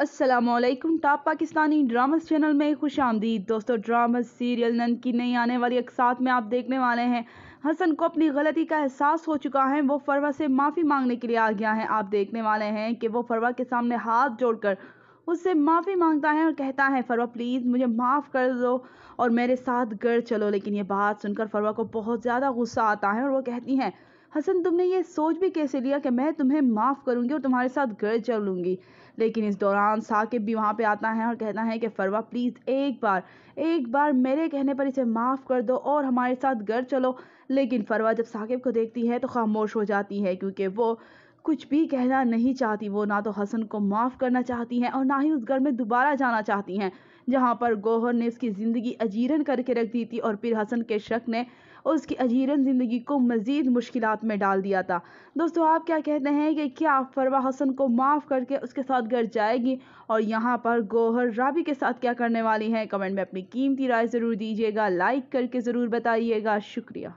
Aslam top Pakistani dramas channel में खुश आमदीद दोस्तों ड्रामा सीरियल नंद की नई आने वाली अकसात में आप देखने वाले हैं हसन को अपनी गलती का एहसास हो चुका है वो फरवा से माफ़ी मांगने के लिए आ गया है आप देखने वाले हैं कि वो फरवा के सामने हाथ जोड़कर उससे माफ़ी मांगता है और कहता है फरवा प्लीज़ मुझे माफ़ कर दो और मेरे साथ घर चलो लेकिन ये बात सुनकर फरवा को बहुत ज़्यादा गुस्सा आता है और वो कहती हैं हसन तुमने ये सोच भी कैसे लिया कि मैं तुम्हें माफ़ करूँगी और तुम्हारे साथ घर चलूँगी लेकिन इस दौरान साकिब भी वहाँ पे आता है और कहता है कि फरवा प्लीज़ एक बार एक बार मेरे कहने पर इसे माफ़ कर दो और हमारे साथ घर चलो लेकिन फरवा जब साकिब को देखती है तो खामोश हो जाती है क्योंकि वो कुछ भी कहना नहीं चाहती वो ना तो हसन को माफ़ करना चाहती हैं और ना ही उस घर में दोबारा जाना चाहती हैं जहाँ पर गोहर ने उसकी ज़िंदगी अजीरन करके रख दी थी और फिर हसन के शक ने और उसकी अजीरन ज़िंदगी को मज़ीद मुश्किल में डाल दिया था दोस्तों आप क्या कहते हैं कि क्या फरवा हसन को माफ़ करके उसके साथ घर जाएगी और यहाँ पर गोहर राबी के साथ क्या करने वाली हैं कमेंट में अपनी कीमती राय ज़रूर दीजिएगा लाइक करके ज़रूर बताइएगा शुक्रिया